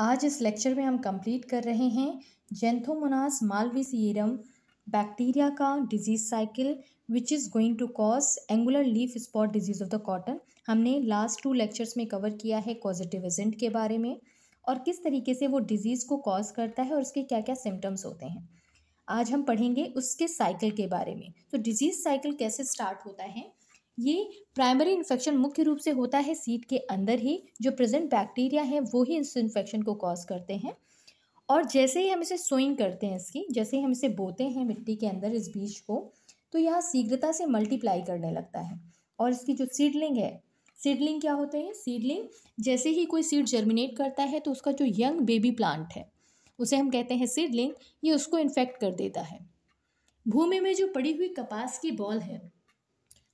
आज इस लेक्चर में हम कंप्लीट कर रहे हैं जेंथोमोनास मालवीसीरम बैक्टीरिया का disease cycle which is going to cause angular leaf spot disease of the cotton हमने लास्ट टू लेक्चर्स में कवर किया है पॉजिटिव एजेंट के बारे में और किस तरीके से वो डिजीज़ को कॉज करता है और उसके क्या क्या सिम्टम्स होते हैं आज हम पढ़ेंगे उसके साइकिल के बारे में तो डिजीज़ साइकिल कैसे स्टार्ट होता है ये प्राइमरी इन्फेक्शन मुख्य रूप से होता है सीट के अंदर ही जो प्रेजेंट बैक्टीरिया है वो ही इस इन्फेक्शन को कॉज करते हैं और जैसे ही हम इसे सोइंग करते हैं इसकी जैसे ही हम इसे बोते हैं मिट्टी के अंदर इस बीज को तो यह शीघ्रता से मल्टीप्लाई करने लगता है और इसकी जो सीडलिंग है सीडलिंग क्या होते हैं सीडलिंग जैसे ही कोई सीड जर्मिनेट करता है तो उसका जो यंग बेबी प्लांट है उसे हम कहते हैं सीडलिंग ये उसको इन्फेक्ट कर देता है भूमि में जो पड़ी हुई कपास की बॉल है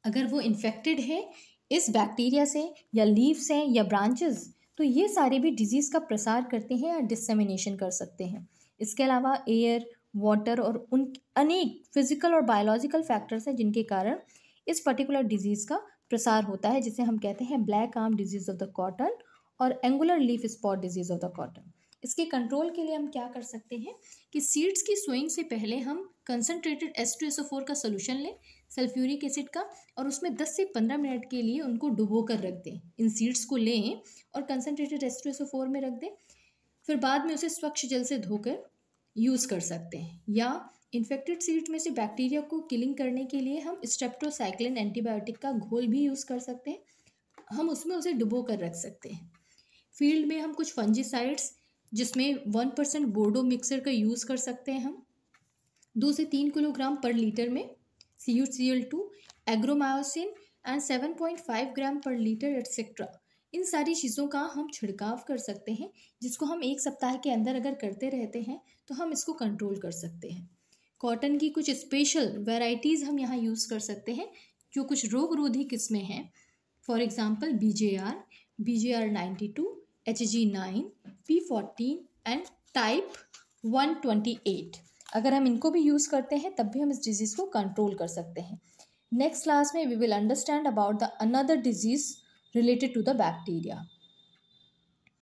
अगर वो इन्फेक्टेड है इस बैक्टीरिया से या लीव्स हैं या ब्रांचेस तो ये सारे भी डिजीज़ का प्रसार करते हैं या डिसमिनेशन कर सकते हैं इसके अलावा एयर वाटर और उन अनेक फिजिकल और बायोलॉजिकल फैक्टर्स हैं जिनके कारण इस पर्टिकुलर डिजीज़ का प्रसार होता है जिसे हम कहते हैं black arm disease of the cotton और angular leaf spot disease of the cotton इसके कंट्रोल के लिए हम क्या कर सकते हैं कि सीड्स की स्वइंग से पहले हम concentrated S two S O four का सोल्यूशन लें सल्फ्यूरिक एसिड का और उसमें 10 से 15 मिनट के लिए उनको डुबो कर रख दें इन सीड्स को लें और कंसनट्रेटेड एस्ट्रेसोफोर में रख दें फिर बाद में उसे स्वच्छ जल से धोकर यूज़ कर सकते हैं या इन्फेक्टेड सीड में से बैक्टीरिया को किलिंग करने के लिए हम स्ट्रेप्टोसाइक्लिन एंटीबायोटिक का घोल भी यूज़ कर सकते हैं हम उसमें उसे डुबो कर रख सकते हैं फील्ड में हम कुछ फंजीसाइड्स जिसमें वन परसेंट बोर्डो मिक्सर का यूज़ कर सकते हैं हम दो से तीन किलोग्राम पर लीटर में C C U L two Agrimycin and seven point five gram पर लीटर एट्सेट्रा इन सारी चीज़ों का हम छिड़काव कर सकते हैं जिसको हम एक सप्ताह के अंदर अगर करते रहते हैं तो हम इसको कंट्रोल कर सकते हैं कॉटन की कुछ स्पेशल वेराइटीज़ हम यहाँ यूज़ कर सकते हैं जो कुछ रोग रोधी किस्में हैं for example B J R B J R ninety two H G nine P fourteen and type one twenty eight अगर हम इनको भी यूज़ करते हैं तब भी हम इस डिज़ीज़ को कंट्रोल कर सकते हैं नेक्स्ट क्लास में we will understand about the another disease related to the bacteria